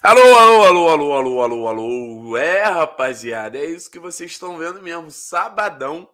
Alô, alô, alô, alô, alô, alô, alô. É, rapaziada, é isso que vocês estão vendo mesmo. Sabadão,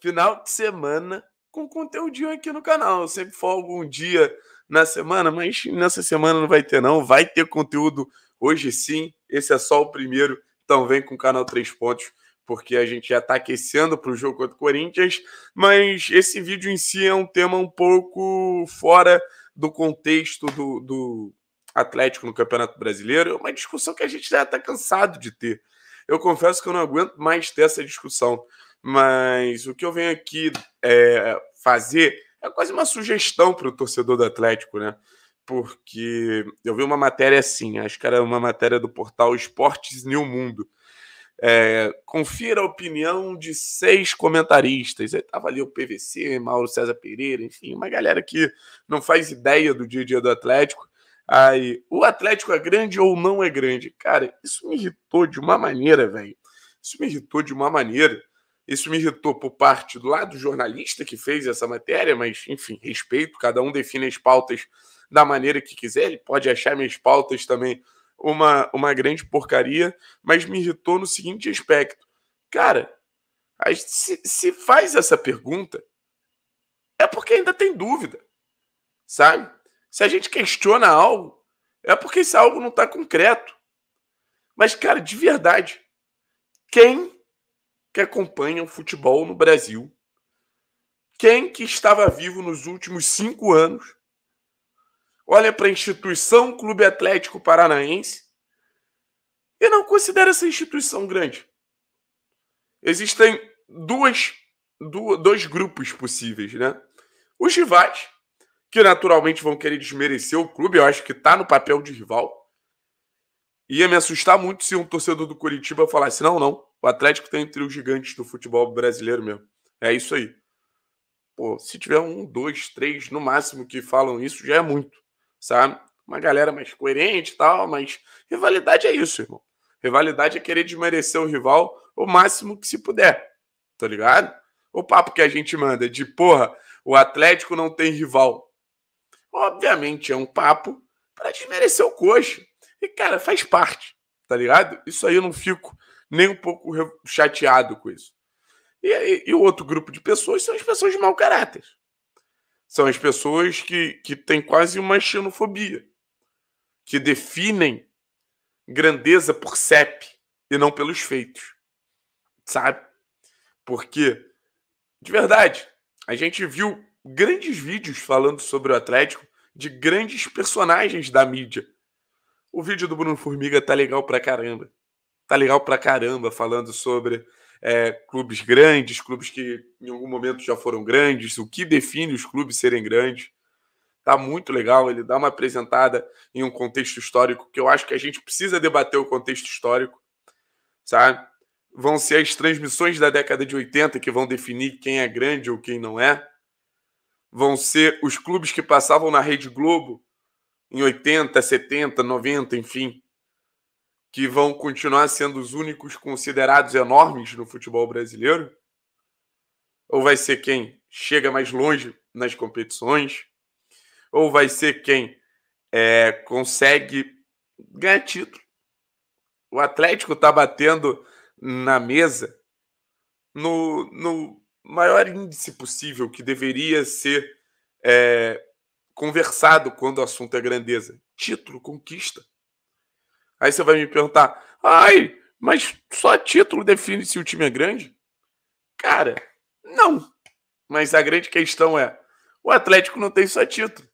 final de semana, com conteúdo aqui no canal. Eu sempre folgo um dia na semana, mas nessa semana não vai ter, não. Vai ter conteúdo hoje sim. Esse é só o primeiro. Então vem com o canal Três Pontos, porque a gente já está aquecendo para o jogo contra o Corinthians. Mas esse vídeo em si é um tema um pouco fora do contexto do, do Atlético no Campeonato Brasileiro, é uma discussão que a gente já está cansado de ter. Eu confesso que eu não aguento mais ter essa discussão, mas o que eu venho aqui é, fazer é quase uma sugestão para o torcedor do Atlético, né? Porque eu vi uma matéria assim, acho que era uma matéria do portal Esportes New Mundo. É, confira a opinião de seis comentaristas. Aí tava ali o PVC, Mauro César Pereira, enfim, uma galera que não faz ideia do dia a dia do Atlético. Aí, o Atlético é grande ou não é grande? Cara, isso me irritou de uma maneira, velho. Isso me irritou de uma maneira. Isso me irritou por parte do lado do jornalista que fez essa matéria, mas, enfim, respeito, cada um define as pautas da maneira que quiser. Ele pode achar minhas pautas também uma, uma grande porcaria, mas me irritou no seguinte aspecto. Cara, se, se faz essa pergunta, é porque ainda tem dúvida, sabe? Se a gente questiona algo, é porque esse algo não está concreto. Mas, cara, de verdade, quem que acompanha o futebol no Brasil, quem que estava vivo nos últimos cinco anos, olha para a instituição Clube Atlético Paranaense e não considera essa instituição grande. Existem duas, duas, dois grupos possíveis, né? Os rivais, que naturalmente vão querer desmerecer o clube. Eu acho que tá no papel de rival. Ia me assustar muito se um torcedor do Curitiba falasse: não, não, o Atlético está entre os gigantes do futebol brasileiro mesmo. É isso aí. Pô, se tiver um, dois, três no máximo que falam isso, já é muito, sabe? Uma galera mais coerente e tal, mas rivalidade é isso, irmão. Rivalidade é querer desmerecer o rival o máximo que se puder, tá ligado? O papo que a gente manda de porra, o Atlético não tem rival. Obviamente é um papo para desmerecer o coxa. E, cara, faz parte, tá ligado? Isso aí eu não fico nem um pouco chateado com isso. E, e, e o outro grupo de pessoas são as pessoas de mau caráter. São as pessoas que, que têm quase uma xenofobia, que definem grandeza por CEP e não pelos feitos. Sabe? Porque, de verdade, a gente viu grandes vídeos falando sobre o Atlético de grandes personagens da mídia. O vídeo do Bruno Formiga tá legal pra caramba. Tá legal pra caramba falando sobre é, clubes grandes, clubes que em algum momento já foram grandes, o que define os clubes serem grandes. Tá muito legal, ele dá uma apresentada em um contexto histórico que eu acho que a gente precisa debater o contexto histórico, sabe? Vão ser as transmissões da década de 80 que vão definir quem é grande ou quem não é vão ser os clubes que passavam na Rede Globo em 80, 70, 90, enfim, que vão continuar sendo os únicos considerados enormes no futebol brasileiro? Ou vai ser quem chega mais longe nas competições? Ou vai ser quem é, consegue ganhar título? O Atlético está batendo na mesa no, no maior índice possível que deveria ser é, conversado quando o assunto é grandeza. Título, conquista. Aí você vai me perguntar, ai, mas só título define se o time é grande? Cara, não. Mas a grande questão é, o Atlético não tem só título,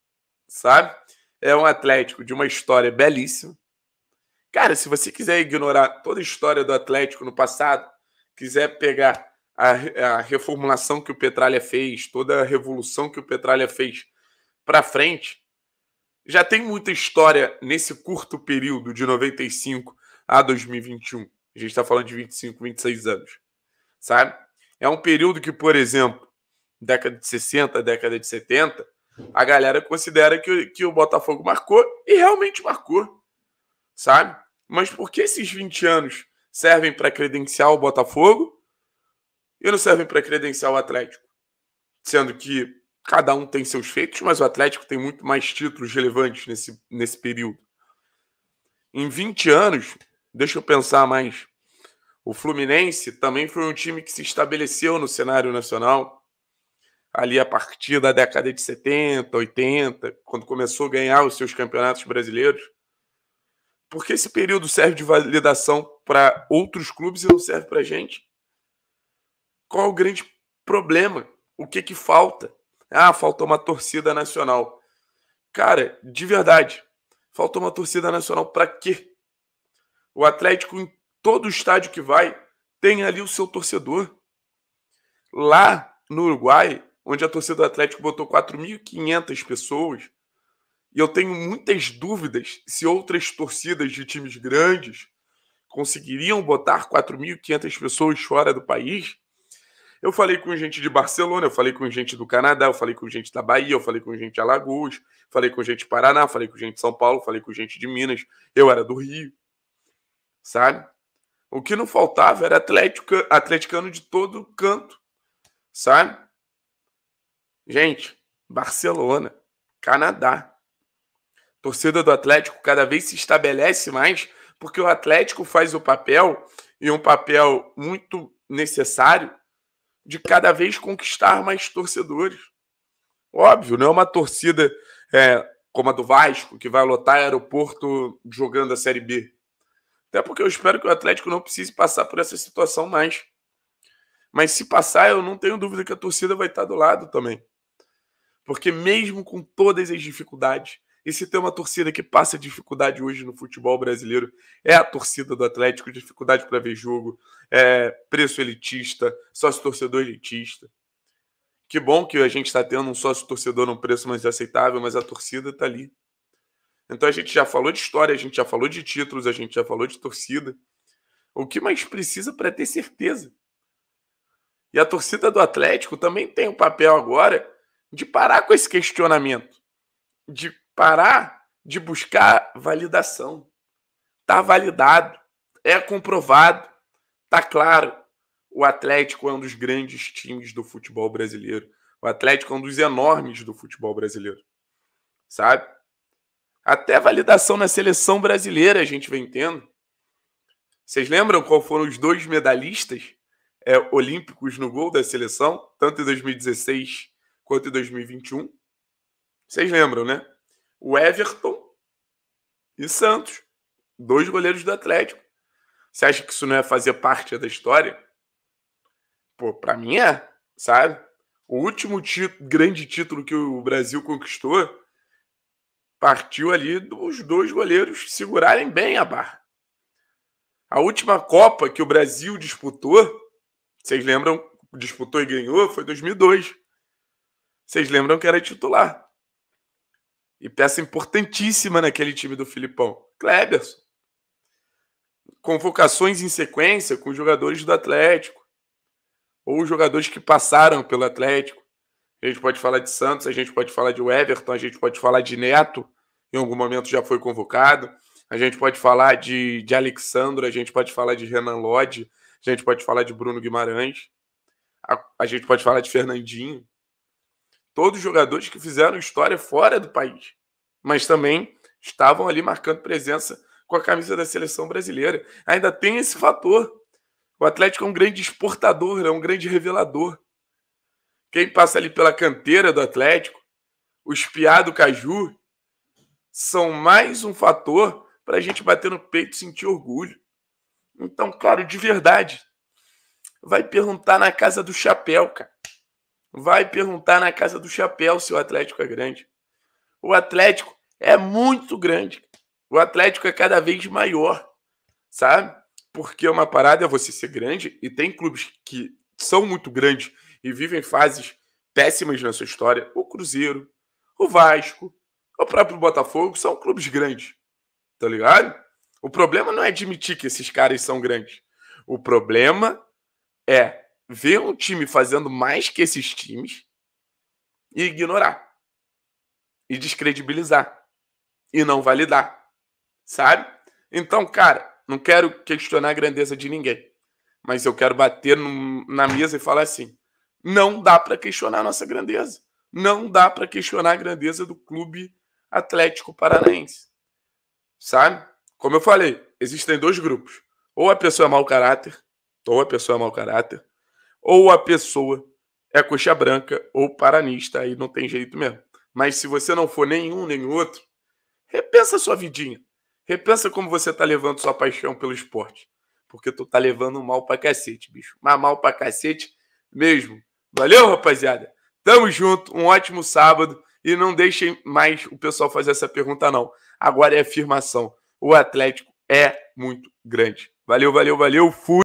sabe? É um Atlético de uma história belíssima. Cara, se você quiser ignorar toda a história do Atlético no passado, quiser pegar a, a reformulação que o Petralha fez, toda a revolução que o Petralha fez para frente, já tem muita história nesse curto período de 95 a 2021. A gente está falando de 25, 26 anos, sabe? É um período que, por exemplo, década de 60, década de 70, a galera considera que, que o Botafogo marcou e realmente marcou, sabe? Mas por que esses 20 anos servem para credenciar o Botafogo e não servem para credenciar o Atlético. Sendo que cada um tem seus feitos, mas o Atlético tem muito mais títulos relevantes nesse, nesse período. Em 20 anos, deixa eu pensar mais. O Fluminense também foi um time que se estabeleceu no cenário nacional ali a partir da década de 70, 80, quando começou a ganhar os seus campeonatos brasileiros. Porque esse período serve de validação para outros clubes e não serve para a gente. Qual é o grande problema? O que que falta? Ah, faltou uma torcida nacional. Cara, de verdade, faltou uma torcida nacional para quê? O Atlético, em todo estádio que vai, tem ali o seu torcedor. Lá no Uruguai, onde a torcida do Atlético botou 4.500 pessoas, e eu tenho muitas dúvidas se outras torcidas de times grandes conseguiriam botar 4.500 pessoas fora do país. Eu falei com gente de Barcelona, eu falei com gente do Canadá, eu falei com gente da Bahia, eu falei com gente de Alagoas, falei com gente de Paraná, falei com gente de São Paulo, falei com gente de Minas, eu era do Rio, sabe? O que não faltava era atlético, atleticano de todo canto, sabe? Gente, Barcelona, Canadá. Torcida do Atlético cada vez se estabelece mais porque o Atlético faz o papel, e um papel muito necessário, de cada vez conquistar mais torcedores. Óbvio, não é uma torcida é, como a do Vasco, que vai lotar aeroporto jogando a Série B. Até porque eu espero que o Atlético não precise passar por essa situação mais. Mas se passar, eu não tenho dúvida que a torcida vai estar do lado também. Porque mesmo com todas as dificuldades, e se tem uma torcida que passa dificuldade hoje no futebol brasileiro, é a torcida do Atlético, dificuldade para ver jogo, é preço elitista, sócio-torcedor elitista. Que bom que a gente está tendo um sócio-torcedor num preço mais aceitável, mas a torcida está ali. Então a gente já falou de história, a gente já falou de títulos, a gente já falou de torcida. O que mais precisa para ter certeza? E a torcida do Atlético também tem o um papel agora de parar com esse questionamento de parar de buscar validação. Está validado, é comprovado, está claro. O Atlético é um dos grandes times do futebol brasileiro. O Atlético é um dos enormes do futebol brasileiro. Sabe? Até validação na seleção brasileira a gente vem tendo. Vocês lembram qual foram os dois medalhistas é, olímpicos no gol da seleção, tanto em 2016 quanto em 2021? Vocês lembram, né? o Everton e Santos, dois goleiros do Atlético. Você acha que isso não é fazer parte da história? Pô, para mim é, sabe? O último título, grande título que o Brasil conquistou partiu ali dos dois goleiros segurarem bem a barra. A última Copa que o Brasil disputou, vocês lembram, disputou e ganhou, foi 2002. Vocês lembram que era titular. E peça importantíssima naquele time do Filipão. Kleberson. Convocações em sequência com jogadores do Atlético. Ou jogadores que passaram pelo Atlético. A gente pode falar de Santos, a gente pode falar de Everton, a gente pode falar de Neto, em algum momento já foi convocado. A gente pode falar de, de Alexandre, a gente pode falar de Renan Lodge, a gente pode falar de Bruno Guimarães, a, a gente pode falar de Fernandinho todos jogadores que fizeram história fora do país, mas também estavam ali marcando presença com a camisa da seleção brasileira. Ainda tem esse fator. O Atlético é um grande exportador, é um grande revelador. Quem passa ali pela canteira do Atlético, o Espiado, Caju, são mais um fator para a gente bater no peito e sentir orgulho. Então, claro, de verdade, vai perguntar na casa do chapéu, cara vai perguntar na casa do chapéu se o Atlético é grande. O Atlético é muito grande. O Atlético é cada vez maior, sabe? Porque é uma parada é você ser grande e tem clubes que são muito grandes e vivem fases péssimas na sua história. O Cruzeiro, o Vasco, o próprio Botafogo são clubes grandes, tá ligado? O problema não é admitir que esses caras são grandes. O problema é ver um time fazendo mais que esses times e ignorar. E descredibilizar. E não validar. Sabe? Então, cara, não quero questionar a grandeza de ninguém. Mas eu quero bater no, na mesa e falar assim: não dá para questionar a nossa grandeza. Não dá para questionar a grandeza do clube Atlético Paranaense. Sabe? Como eu falei, existem dois grupos. Ou a pessoa é mau caráter, ou a pessoa é mau caráter, ou a pessoa é coxa branca ou paranista, aí não tem jeito mesmo. Mas se você não for nenhum nem outro, repensa sua vidinha. Repensa como você tá levando sua paixão pelo esporte. Porque tu tá levando mal pra cacete, bicho. Mas mal pra cacete mesmo. Valeu, rapaziada. Tamo junto, um ótimo sábado. E não deixem mais o pessoal fazer essa pergunta, não. Agora é afirmação. O Atlético é muito grande. Valeu, valeu, valeu. Fui.